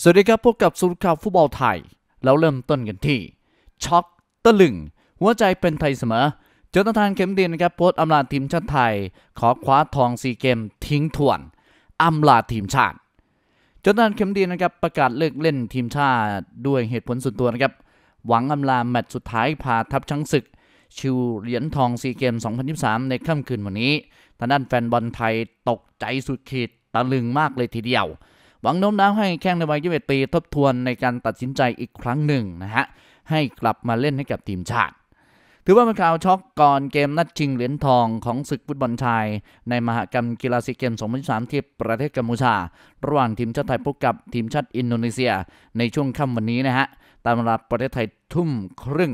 สวัสดีครับพบกับสุรข่าวฟุตบอลไทย แล้วเริ่มต้นกันที่ ช็อกตะลึงหัวใจเป็นไทยเสมอ เจนทานเข็มดีนะครับโพสต์อำลาทีมชาติไทยขอคว้าทองซีเกมทิ้งทวนอำลาทีมชาติจนทานเข็มดีนะครับประกาศเลิกเล่นทีมชาติด้วยเหตุผลส่วนตัวนะครับหวังอำลาแมตช์สุดท้ายพาทัพช้างศึกชิวเหรียญทองซีเกม 2023 ในค่ำคืนวันนี้ทางด้านแฟนบอลไทยตกใจสุดขีดตะลึงมากเลยทีเดียวหวังโน้มน้าวให้แข้งในวัย21ปีทบทวนในการตัดสินใจอีกครั้งหนึ่งนะฮะ ให้กลับมาเล่นให้กับทีมชาติ ถือว่าเป็นข่าวช็อกก่อนเกมนัดชิงเหรียญทองของศึกฟุตบอลชาย ในมหกรรมกีฬาซีเกม2023 ที่ประเทศกัมพูชา ระหว่างทีมชาติไทยพบกับทีมชาติอินโดนีเซียในช่วงค่ำวันนี้นะฮะตามเวลาประเทศไทยทุ่มครึ่ง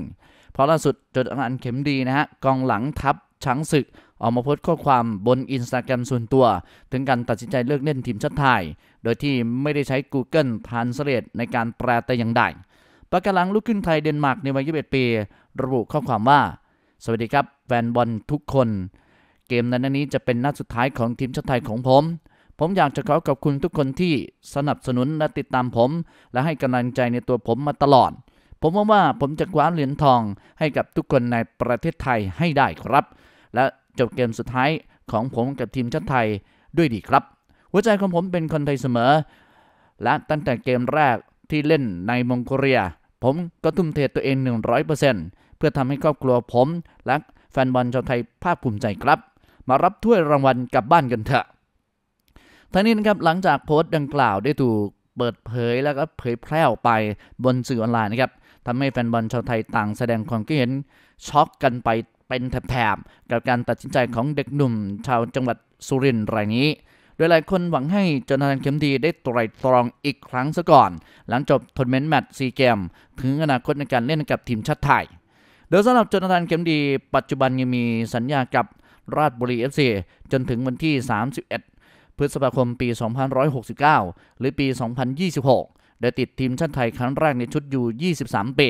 เพราะล่าสุดจดอันเข็มดีนะฮะกองหลังทัพช้างศึกออกมาโพสต์ข้อความบนอินสตาแกรมส่วนตัว ถึงการตัดสินใจเลิกเล่นทีมชาติไทยโดยที่ไม่ได้ใช้ Google Translate ในการแปลแต่อย่างใดปากกาลังลูกคึ้นไทยเดนมาร์กในวัย 21 ปี ระบุข้อความว่า สวัสดีครับแฟนบอลทุกคน เกมนั้นนี้จะเป็นนัดสุดท้ายของทีมชาติไทยของผม ผมอยากจะขอขอบคุณทุกคนที่สนับสนุนและติดตามผม และให้กำลังใจในตัวผมมาตลอด ผมวังว่าผมจะคว้าเหรียญทองให้กับทุกคนในประเทศไทยให้ได้ครับ และจบเกมสุดท้ายของผมกับทีมชาติไทยด้วยดีครับหัวใจของผมเป็นคนไทยเสมอ และตั้งแต่เกมแรกที่เล่นในมองโกเลีย ผมก็ทุ่มเทตัวเอง 100%เพื่อทำให้ครอบครัวผมและแฟนบอลชาวไทยภาคภูมิใจครับ มารับถ้วยรางวัลกลับบ้านกันเถอะ ทั้งนี้นะครับหลังจากโพสต์ดังกล่าวได้ถูกเปิดเผยแล้วก็เผยแพร่ออกไปบนสื่อออนไลน์นะครับทำให้แฟนบอลชาวไทยต่าง แสดงความคิดเห็นช็อกกันไปเป็นแถบๆกับการตัดสินใจของเด็กหนุ่มชาวจังหวัดสุรินทร์รายนี้โดยหลายคนหวังให้จนธานเข็มดีได้ตรตรองอีกครั้งซะก่อน หลังจบทัวร์เมนต์แมตช์ซีเกมถึงอนาคตในการเล่นกับทีมชาติไทย โดยสำหรับจนธานเข็มดีปัจจุบันยังมีสัญญากับราชบุรีเอซีจนถึงวันที่ 31 พฤษภาคมปี2569 หรือปี 2026 ได้ติดทีมชาติไทยครั้งแรกในชุดยู23ปี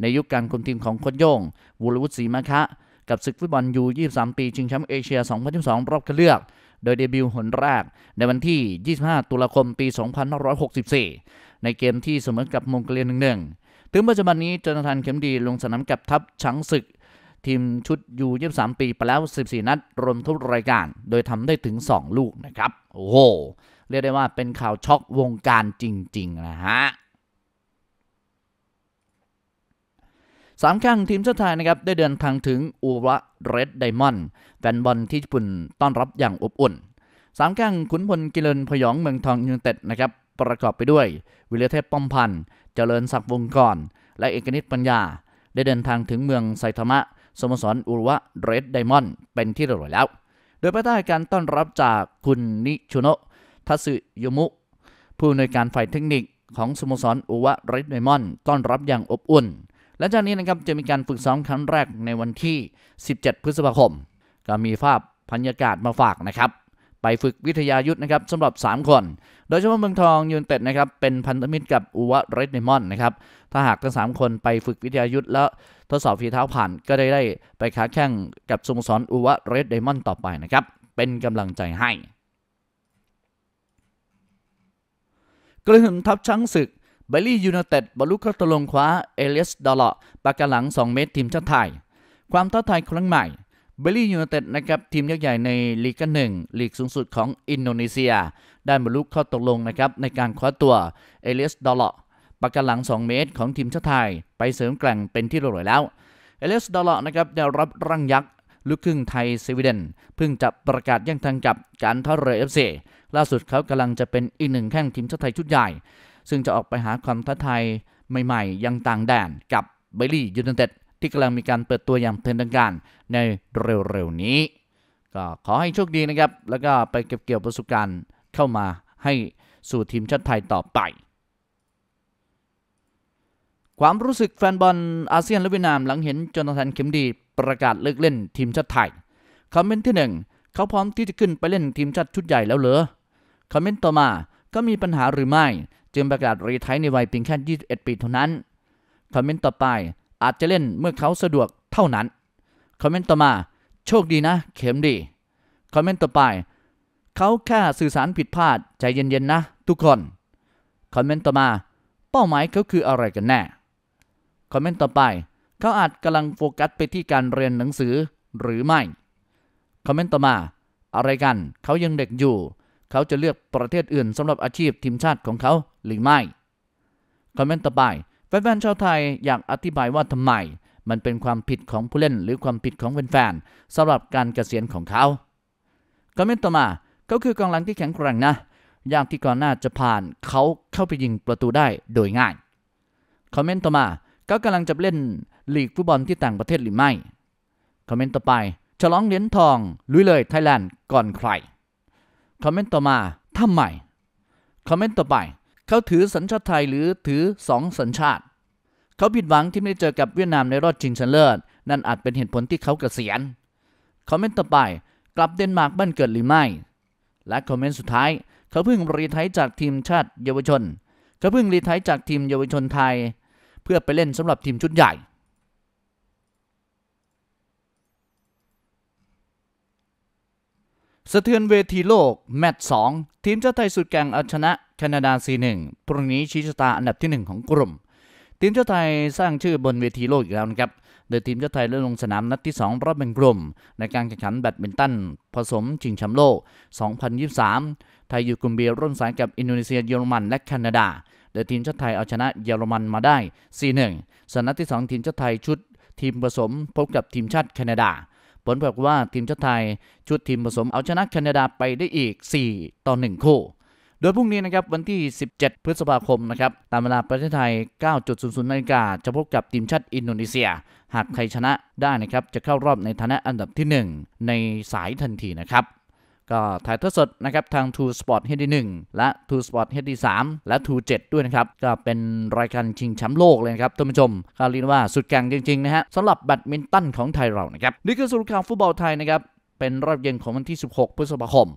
ในยุคการคุมทีมของคนโยงวุลวุฒิศรีมาคะ กับศึกฟุตบอลยู23 ปีชิงแชมป์เอเชีย 2022รอบคัดเลือกโดยเดบิวต์หนแรกในวันที่ 25 ตุลาคมปี2564 ในเกมที่เสมอกับมงเกเลียหนึ่งถึงปัจจุบันนี้ จนทานเข็มดีลงสนามกับทัพช้างศึก ทีมชุดยู23 ปีไปแล้ว 14 นัดรวมทุกรายการ โดยทำได้ถึง 2 ลูกนะครับ โอ้โห เรียกได้ว่าเป็นข่าวช็อกวงการจริงๆ นะฮะสามครั้งทีมชาติไทยนะครับ ได้เดินทางถึงอุระเรดไดมอนด์แฟนบอลที่ญี่ปุ่นต้อนรับอย่างอบอุ่นสามครั้งขุนพลกิเลนพยองเมืองทองยูเนเต็ดนะครับประกอบไปด้วย วิเลเทพป้อมพันธ์เจริญศักดิ์วงกร และเอกนิตปัญญา ได้เดินทางถึงเมืองไซทามะสโมสรอุระเรดไดมอนด์เป็นที่เรียบร้อยแล้ว โดยภายใต้การต้อนรับจากคุณนิชุโนะทัสึยมุ ผู้อำนวยการฝ่ายเทคนิคของสโมสรอุวะเรดไดมอนด์ต้อนรับอย่างอบอุ่นและจากนี้นะครับจะมีการฝึกซ้อมครั้งแรกในวันที่ 17 พฤษภาคมก็มีภาพบรรยากาศมาฝากนะครับ ไปฝึกวิทยายุทธนะครับสำหรับ 3 คน โดยเฉพาะเมืองทองยูนเต็ดนะครับเป็นพันธมิตรกับอุวะเรดเนมอนนะครับถ้าหากทั้ง 3 คนไปฝึกวิทยายุทธแล้วทดสอบฝีเท้าผ่านก็ได้ได้ไปค้าแข่งกับสโมสนอุวะเรดเนมอนต่อไปนะครับเป็นกำลังใจให้กระหึ่มทับช้างศึกเบลลี่ยูไนเต็ดบอลลูกเข้าตกลงคว้าเอเลสดอลล์ปากกาหลัง 2 เมตรทีมชาติไทย ความท้าทายครั้งใหม่เบลลี่ยูไนเต็ดนะครับทีมยักษ์ใหญ่ในลีกหนึ่งลีกสูงสุดของอินโดนีเซีย ได้บรรลุข้อตกลงนะครับในการคว้าตัวเอเลสดอลล์ปากกาหลัง 2 เมตรของทีมชาติไทย ไปเสริมแกล่งเป็นที่เรียรอยแล้วเอเลสดอลล์นะครับได้รับร่างยักษ์ลูกครึ่งไทยสวีเดนเพิ่งจะประกาศย่งทางกับการท่าเรือเอฟซีล่าสุดเขากำลังจะเป็นอีกหนึ่งแข้งทีมชาติไทยชุดใหญ่ซึ่งจะออกไปหาความท้าทายใหม่ๆ ยังต่างแดนกับเบลลี่ยูนเต็ด ที่กำลังมีการเปิดตัวอย่างเป็นทางการ ในเร็วๆ นี้ ก็ขอให้โชคดีนะครับ แล้วก็ไปเก็บเกี่ยวประสบการณ์เข้ามาให้สู่ทีมชาติไทยต่อไป ความรู้สึกแฟนบอลอาเซียนและเวียดนามหลังเห็นโจนาธานเข็มดีประกาศเลิกเล่นทีมชาติไทยคอมเมนต์ที่ 1 เขาพร้อมที่จะขึ้นไปเล่นทีมชาติชุดใหญ่แล้วเหรอคอมเมนต์ต่อมาก็มีปัญหาหรือไม่ึงประกาศรีไทยในวัยเพียงแค่ 21 ปีเท่านั้น คอมเมนต์ต่อไปอาจจะเล่นเมื่อเขาสะดวกเท่านั้น คอมเมนต์ต่อมาโชคดีนะ เข็มดี คอมเมนต์ต่อไปเขาแค่สื่อสารผิดพลาดใจเย็นๆนะ ทุกคน คอมเมนต์ต่อมา เป้าหมายเขาคืออะไรกันแน่ คอมเมนต์ต่อไป เขาอาจกำลังโฟกัสไปที่การเรียนหนังสือหรือไม่ คอมเมนต์ต่อมาอะไรกันเขายังเด็กอยู่เขาจะเลือกประเทศอื่นสำหรับอาชีพทีมชาติของเขาหรือไม่คอมเมนต์ต่อไปแฟนๆชาวไทยอยากอธิบายว่าทำไมมันเป็นความผิดของผู้เล่น หรือความผิดของแฟนๆสำหรับการเกษียณของเขา คอมเมนต์ต่อมาเขาคือกองหลังที่แข็งแกร่งนะยากที่ก่อนหน้าจะผ่าน เขาเข้าไปยิงประตูได้โดยง่าย คอมเมนต์ต่อมาก็กำลังจะเล่นลีกฟุตบอลที่ต่างประเทศหรือไม่คอมเมนต์ต่อไปฉลองเหรียญทองลุยเลยไทยแลนด์ก่อนใครคอมเมนต์ต่อมาทาไมคอมเมนต์ต่อไป เขาถือสัญชาติไทยหรือถือสองสัญชาติ เขาผิดหวังที่ไม่ได้เจอกับเวียดนามในรอบชิงชนะเลิศนั่นอาจเป็นเหตุผลที่เขาเกษียณคอมเมนต์ต่อไปกลับเดนมาร์กบ้าน เกิดหรือไม่ และคอมเมนต์สุดท้ายเขาเพิ่งรีไทยจากทีมชาติเยาวชนเขาเพิ่งรีไทยจากทีมเยาวชนไทย เพื่อไปเล่นสำหรับทีมชุดใหญ่สะเทือนเวทีโลก แมตช์สองทีมชาติไทยสุดแก่งเอาชนะแคนาดา 4-1 พรุ่งนี้ชี้ชะตาอันดับที่ 1 ของกลุ่ม ทีมชาติไทยสร้างชื่อบนเวทีโลกอีกแล้วนะครับโดยทีมชาติไทยเริ่มลงสนามนัดที่ 2 รอบแบ่งกลุ่ม ในการแข่งขันแบดมินตันผสมชิงแชมป์โลก 2023 ไทยอยู่กลุ่มบีร่วมสายกับอินโดนีเซียเยอรมันและแคนาดา โดยทีมชาติไทยเอาชนะเยอรมันมาได้ 4-1ส่นนัดที่2ทีมชาติไทยชุด ทีมผสมพบกับทีมชาติแคนาดาผลปรากฏว่าทีมชาติไทยชุดทีมผสมเอาชนะแคนาดาไปได้อีก 4 ต่อ 1 คู่ โดยพรุ่งนี้นะครับวันที่ 17 พฤษภาคมนะครับ ตามเวลาประเทศไทย 9.00นาฬิกาจะพบกับทีมชาติอินโดนีเซีย หากใครชนะได้นะครับจะเข้ารอบในฐานะอันดับที่ 1 ในสายทันทีนะครับก็ถ่ายทอดสดนะครับทาง t ูสปอร์ตเฮดีหและ t ูสปอร์ตเฮดีสและ t ูเด้วยนะครับ ก็เป็นรายการชิงแชมป์โลกเลยครับท่านผู้ชมคาลรนว่าสุดแกรงจริงๆ นะฮะสำหรับแบดมินตันของไทยเรานะครับ นี่คือสรุปข่าวฟุตบอลไทยนะครับ เป็นรอบเย็นของวันที่ 16พฤษภาคม